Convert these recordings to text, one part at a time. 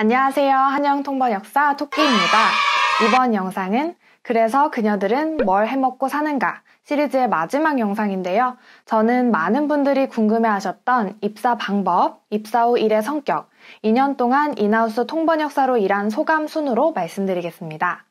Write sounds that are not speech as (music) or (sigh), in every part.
안녕하세요. 한영통번 역사 토끼입니다. 이번 영상은 그래서 그녀들은 뭘 해먹고 사는가 시리즈의 마지막 영상인데요. 저는 많은 분들이 궁금해하셨던 입사 방법, 입사 후 일의 성격, 2년 동안 인하우스 통번 역사로 일한 소감 순으로 말씀드리겠습니다.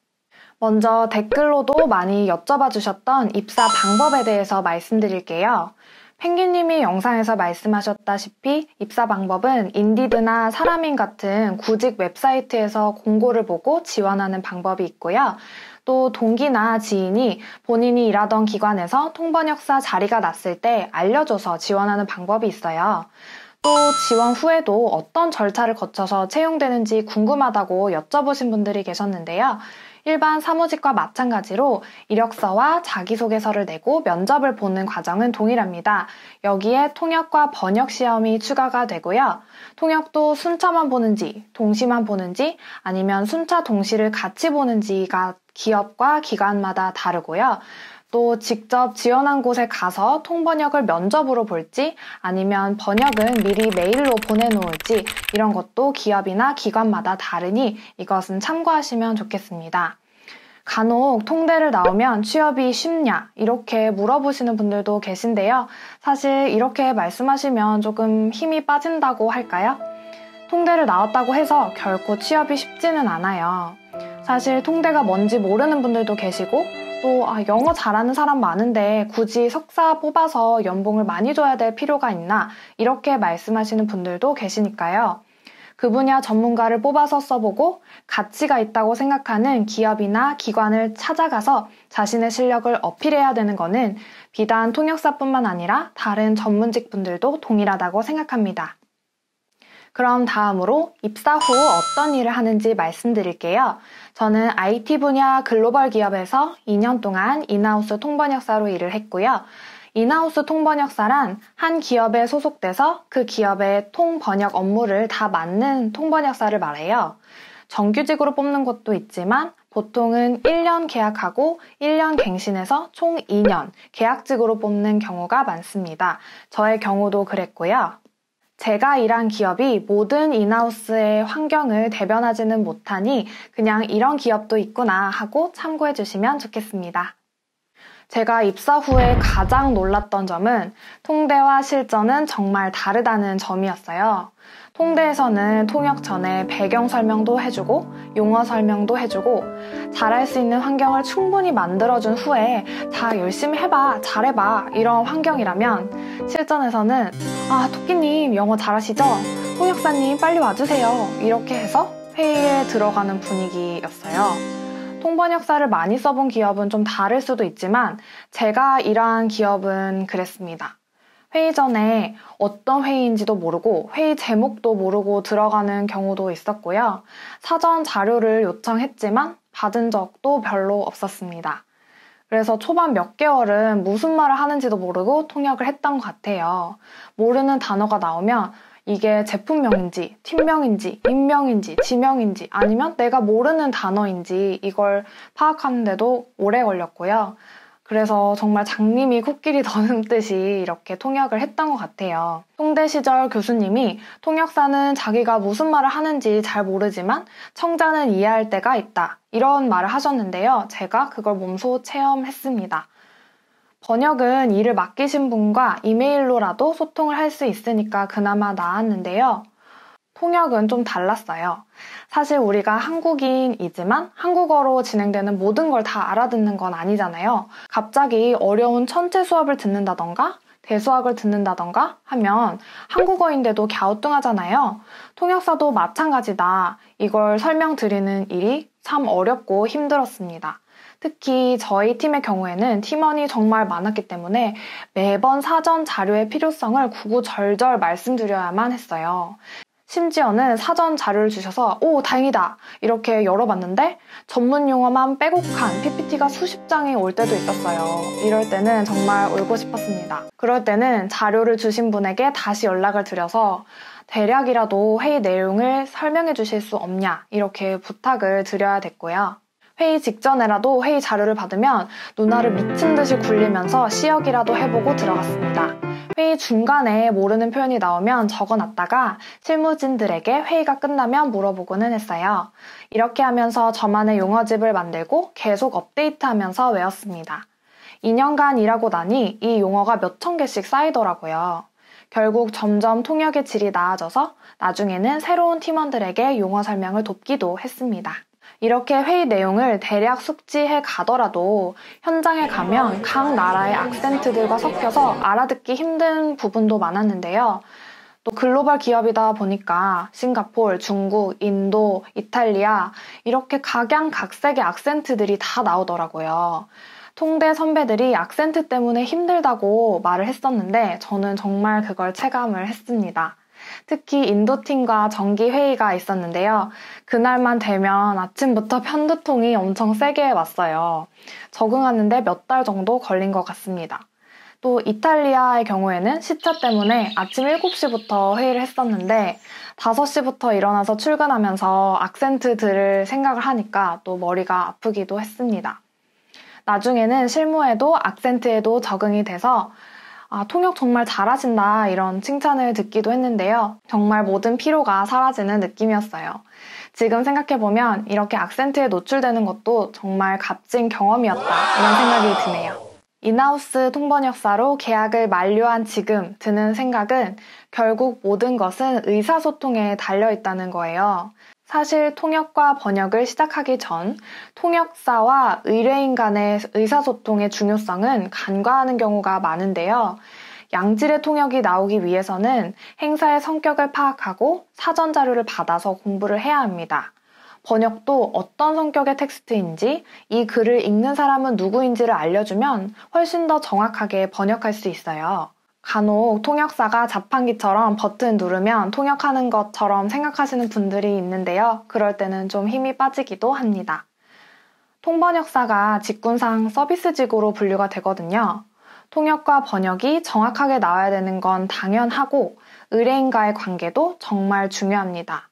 먼저 댓글로도 많이 여쭤봐 주셨던 입사 방법에 대해서 말씀드릴게요. 펭귄님이 영상에서 말씀하셨다시피 입사 방법은 인디드나 사람인 같은 구직 웹사이트에서 공고를 보고 지원하는 방법이 있고요. 또 동기나 지인이 본인이 일하던 기관에서 통번역사 자리가 났을 때 알려줘서 지원하는 방법이 있어요. 또 지원 후에도 어떤 절차를 거쳐서 채용되는지 궁금하다고 여쭤보신 분들이 계셨는데요. 일반 사무직과 마찬가지로 이력서와 자기소개서를 내고 면접을 보는 과정은 동일합니다. 여기에 통역과 번역 시험이 추가가 되고요. 통역도 순차만 보는지, 동시만 보는지, 아니면 순차 동시를 같이 보는지가 기업과 기관마다 다르고요. 또 직접 지원한 곳에 가서 통번역을 면접으로 볼지 아니면 번역은 미리 메일로 보내놓을지 이런 것도 기업이나 기관마다 다르니 이것은 참고하시면 좋겠습니다. 간혹 통대를 나오면 취업이 쉽냐? 이렇게 물어보시는 분들도 계신데요. 사실 이렇게 말씀하시면 조금 힘이 빠진다고 할까요? 통대를 나왔다고 해서 결코 취업이 쉽지는 않아요. 사실 통대가 뭔지 모르는 분들도 계시고, 또 아, 영어 잘하는 사람 많은데 굳이 석사 뽑아서 연봉을 많이 줘야 될 필요가 있나 이렇게 말씀하시는 분들도 계시니까요. 그 분야 전문가를 뽑아서 써보고 가치가 있다고 생각하는 기업이나 기관을 찾아가서 자신의 실력을 어필해야 되는 것은 비단 통역사뿐만 아니라 다른 전문직 분들도 동일하다고 생각합니다. 그럼 다음으로 입사 후 어떤 일을 하는지 말씀드릴게요. 저는 IT 분야 글로벌 기업에서 2년 동안 인하우스 통번역사로 일을 했고요. 인하우스 통번역사란 한 기업에 소속돼서 그 기업의 통번역 업무를 다 맡는 통번역사를 말해요. 정규직으로 뽑는 것도 있지만 보통은 1년 계약하고 1년 갱신해서 총 2년 계약직으로 뽑는 경우가 많습니다. 저의 경우도 그랬고요. 제가 일한 기업이 모든 인하우스의 환경을 대변하지는 못하니 그냥 이런 기업도 있구나 하고 참고해 주시면 좋겠습니다. 제가 입사 후에 가장 놀랐던 점은 통대와 실전은 정말 다르다는 점이었어요. 통대에서는 통역 전에 배경 설명도 해주고 용어 설명도 해주고 잘할 수 있는 환경을 충분히 만들어준 후에 다 열심히 해봐 잘해봐 이런 환경이라면 실전에서는 아 토끼님 영어 잘하시죠? 통역사님 빨리 와주세요 이렇게 해서 회의에 들어가는 분위기였어요. 통번역사를 많이 써본 기업은 좀 다를 수도 있지만 제가 일한 기업은 그랬습니다. 회의 전에 어떤 회의인지도 모르고 회의 제목도 모르고 들어가는 경우도 있었고요. 사전 자료를 요청했지만 받은 적도 별로 없었습니다. 그래서 초반 몇 개월은 무슨 말을 하는지도 모르고 통역을 했던 것 같아요. 모르는 단어가 나오면 이게 제품명인지, 팀명인지, 인명인지, 지명인지 아니면 내가 모르는 단어인지 이걸 파악하는데도 오래 걸렸고요. 그래서 정말 장님이 코끼리 (laughs) 더는 듯이 이렇게 통역을 했던 것 같아요. 통대 시절 교수님이 통역사는 자기가 무슨 말을 하는지 잘 모르지만 청자는 이해할 때가 있다. 이런 말을 하셨는데요. 제가 그걸 몸소 체험했습니다. 번역은 일을 맡기신 분과 이메일로라도 소통을 할 수 있으니까 그나마 나았는데요. 통역은 좀 달랐어요. 사실 우리가 한국인이지만 한국어로 진행되는 모든 걸 다 알아듣는 건 아니잖아요. 갑자기 어려운 천체 수업을 듣는다던가 대수학을 듣는다던가 하면 한국어인데도 갸우뚱하잖아요. 통역사도 마찬가지다. 이걸 설명드리는 일이 참 어렵고 힘들었습니다. 특히 저희 팀의 경우에는 팀원이 정말 많았기 때문에 매번 사전 자료의 필요성을 구구절절 말씀드려야만 했어요. 심지어는 사전 자료를 주셔서 오 다행이다 이렇게 열어봤는데 전문 용어만 빼곡한 PPT가 수십 장이 올 때도 있었어요. 이럴 때는 정말 울고 싶었습니다. 그럴 때는 자료를 주신 분에게 다시 연락을 드려서 대략이라도 회의 내용을 설명해 주실 수 없냐 이렇게 부탁을 드려야 됐고요. 회의 직전에라도 회의 자료를 받으면 누나를 미친 듯이 굴리면서 시역이라도 해보고 들어갔습니다. 회의 중간에 모르는 표현이 나오면 적어놨다가 실무진들에게 회의가 끝나면 물어보고는 했어요. 이렇게 하면서 저만의 용어집을 만들고 계속 업데이트하면서 외웠습니다. 2년간 일하고 나니 이 용어가 몇 천 개씩 쌓이더라고요. 결국 점점 통역의 질이 나아져서 나중에는 새로운 팀원들에게 용어 설명을 돕기도 했습니다. 이렇게 회의 내용을 대략 숙지해 가더라도 현장에 가면 각 나라의 악센트들과 섞여서 알아듣기 힘든 부분도 많았는데요. 또 글로벌 기업이다 보니까 싱가폴, 중국, 인도, 이탈리아 이렇게 각양각색의 악센트들이 다 나오더라고요. 통대 선배들이 악센트 때문에 힘들다고 말을 했었는데 저는 정말 그걸 체감을 했습니다. 특히 인도팀과 정기회의가 있었는데요. 그날만 되면 아침부터 편두통이 엄청 세게 왔어요. 적응하는데 몇 달 정도 걸린 것 같습니다. 또 이탈리아의 경우에는 시차 때문에 아침 7시부터 회의를 했었는데 5시부터 일어나서 출근하면서 악센트 들을 생각을 하니까 또 머리가 아프기도 했습니다. 나중에는 실무에도 악센트에도 적응이 돼서 아, 통역 정말 잘하신다 이런 칭찬을 듣기도 했는데요. 정말 모든 피로가 사라지는 느낌이었어요. 지금 생각해보면 이렇게 악센트에 노출되는 것도 정말 값진 경험이었다. 이런 생각이 드네요. 인하우스 통번역사로 계약을 만료한 지금 드는 생각은 결국 모든 것은 의사소통에 달려있다는 거예요. 사실 통역과 번역을 시작하기 전 통역사와 의뢰인 간의 의사소통의 중요성은 간과하는 경우가 많은데요. 양질의 통역이 나오기 위해서는 행사의 성격을 파악하고 사전 자료를 받아서 공부를 해야 합니다. 번역도 어떤 성격의 텍스트인지 이 글을 읽는 사람은 누구인지를 알려주면 훨씬 더 정확하게 번역할 수 있어요. 간혹 통역사가 자판기처럼 버튼 누르면 통역하는 것처럼 생각하시는 분들이 있는데요. 그럴 때는 좀 힘이 빠지기도 합니다. 통번역사가 직군상 서비스직으로 분류가 되거든요. 통역과 번역이 정확하게 나와야 되는 건 당연하고 의뢰인과의 관계도 정말 중요합니다.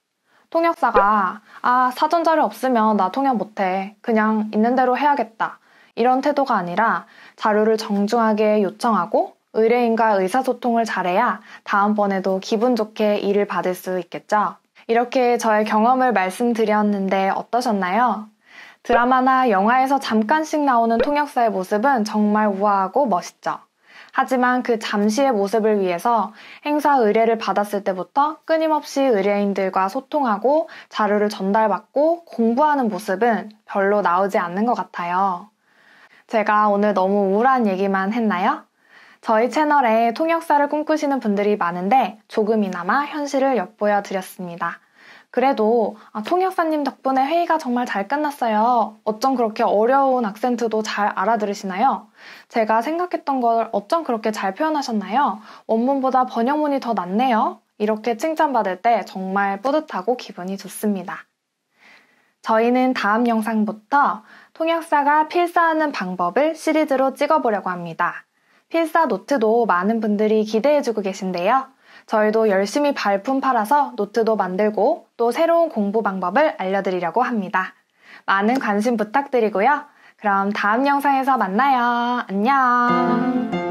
통역사가 아, 사전 자료 없으면 나 통역 못해. 그냥 있는 대로 해야겠다. 이런 태도가 아니라 자료를 정중하게 요청하고 의뢰인과 의사소통을 잘해야 다음번에도 기분 좋게 일을 받을 수 있겠죠. 이렇게 저의 경험을 말씀드렸는데 어떠셨나요? 드라마나 영화에서 잠깐씩 나오는 통역사의 모습은 정말 우아하고 멋있죠. 하지만 그 잠시의 모습을 위해서 행사 의뢰를 받았을 때부터 끊임없이 의뢰인들과 소통하고 자료를 전달받고 공부하는 모습은 별로 나오지 않는 것 같아요. 제가 오늘 너무 우울한 얘기만 했나요? 저희 채널에 통역사를 꿈꾸시는 분들이 많은데 조금이나마 현실을 엿보여 드렸습니다. 그래도 아, 통역사님 덕분에 회의가 정말 잘 끝났어요. 어쩜 그렇게 어려운 악센트도 잘 알아들으시나요? 제가 생각했던 걸 어쩜 그렇게 잘 표현하셨나요? 원문보다 번역문이 더 낫네요. 이렇게 칭찬받을 때 정말 뿌듯하고 기분이 좋습니다. 저희는 다음 영상부터 통역사가 필사하는 방법을 시리즈로 찍어보려고 합니다. 필사 노트도 많은 분들이 기대해주고 계신데요. 저희도 열심히 발품 팔아서 노트도 만들고 또 새로운 공부 방법을 알려드리려고 합니다. 많은 관심 부탁드리고요. 그럼 다음 영상에서 만나요. 안녕!